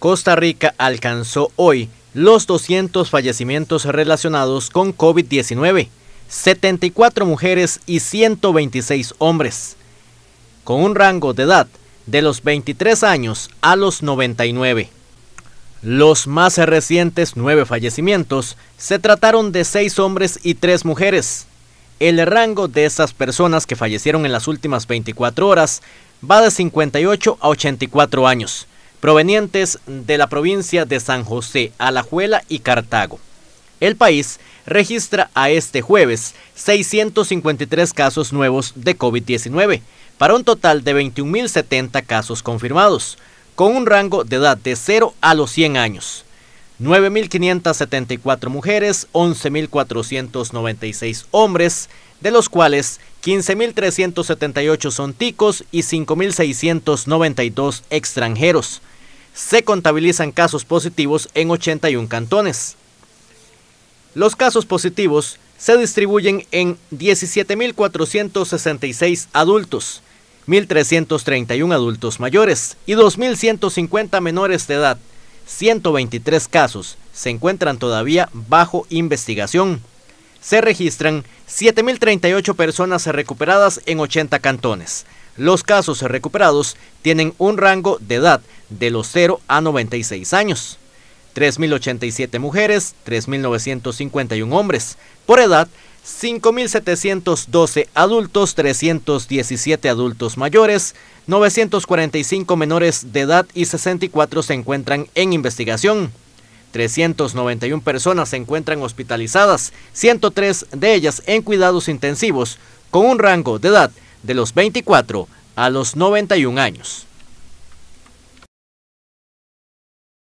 Costa Rica alcanzó hoy los 200 fallecimientos relacionados con COVID-19, 74 mujeres y 126 hombres, con un rango de edad de los 23 años a los 99. Los más recientes nueve fallecimientos se trataron de seis hombres y tres mujeres. El rango de esas personas que fallecieron en las últimas 24 horas va de 58 a 84 años, provenientes de la provincia de San José, Alajuela y Cartago. El país registra a este jueves 653 casos nuevos de COVID-19, para un total de 21.070 casos confirmados, con un rango de edad de 0 a los 100 años. 9.574 mujeres, 11.496 hombres, de los cuales 15.378 son ticos y 5.692 extranjeros se contabilizan casos positivos en 81 cantones. Los casos positivos se distribuyen en 17.466 adultos, 1.331 adultos mayores y 2.150 menores de edad. 123 casos se encuentran todavía bajo investigación. Se registran 7.038 personas recuperadas en 80 cantones. Los casos recuperados tienen un rango de edad de los 0 a 96 años. 3.087 mujeres, 3.951 hombres. Por edad, 5.712 adultos, 317 adultos mayores, 945 menores de edad y 64 se encuentran en investigación. 391 personas se encuentran hospitalizadas, 103 de ellas en cuidados intensivos, con un rango de edad de los 24 a los 91 años.